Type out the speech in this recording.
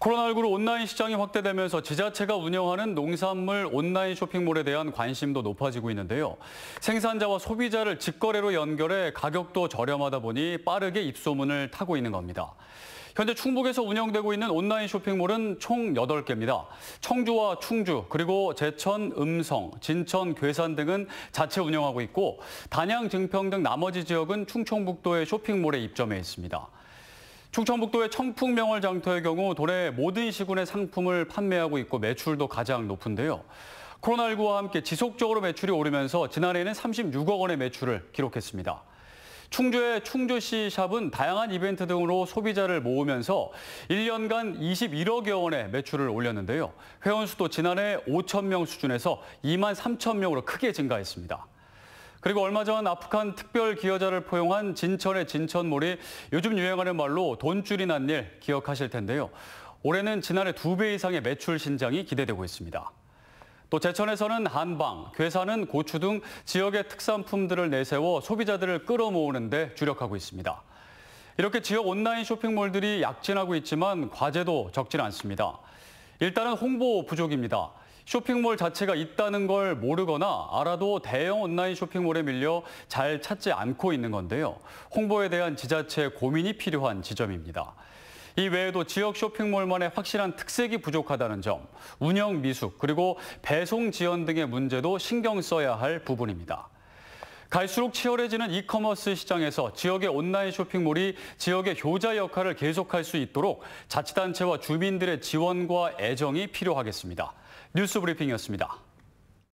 코로나19로 온라인 시장이 확대되면서 지자체가 운영하는 농산물 온라인 쇼핑몰에 대한 관심도 높아지고 있는데요. 생산자와 소비자를 직거래로 연결해 가격도 저렴하다 보니 빠르게 입소문을 타고 있는 겁니다. 현재 충북에서 운영되고 있는 온라인 쇼핑몰은 총 8개입니다. 청주와 충주, 그리고 제천, 음성, 진천, 괴산 등은 자체 운영하고 있고 단양, 증평 등 나머지 지역은 충청북도의 쇼핑몰에 입점해 있습니다. 충청북도의 청풍명월 장터의 경우 도내 모든 시군의 상품을 판매하고 있고 매출도 가장 높은데요. 코로나19와 함께 지속적으로 매출이 오르면서 지난해에는 36억 원의 매출을 기록했습니다. 충주의 충주시 샵은 다양한 이벤트 등으로 소비자를 모으면서 1년간 21억여 원의 매출을 올렸는데요. 회원 수도 지난해 5천 명 수준에서 2만 3천 명으로 크게 증가했습니다. 그리고 얼마 전 아프간 특별 기여자를 포용한 진천의 진천몰이 요즘 유행하는 말로 돈줄이 난 일 기억하실 텐데요. 올해는 지난해 두 배 이상의 매출 신장이 기대되고 있습니다. 또 제천에서는 한방, 괴산은 고추 등 지역의 특산품들을 내세워 소비자들을 끌어모으는 데 주력하고 있습니다. 이렇게 지역 온라인 쇼핑몰들이 약진하고 있지만 과제도 적진 않습니다. 일단은 홍보 부족입니다. 쇼핑몰 자체가 있다는 걸 모르거나 알아도 대형 온라인 쇼핑몰에 밀려 잘 찾지 않고 있는 건데요. 홍보에 대한 지자체의 고민이 필요한 지점입니다. 이 외에도 지역 쇼핑몰만의 확실한 특색이 부족하다는 점, 운영 미숙, 그리고 배송 지연 등의 문제도 신경 써야 할 부분입니다. 갈수록 치열해지는 이커머스 시장에서 지역의 온라인 쇼핑몰이 지역의 효자 역할을 계속할 수 있도록 자치단체와 주민들의 지원과 애정이 필요하겠습니다. 뉴스 브리핑이었습니다.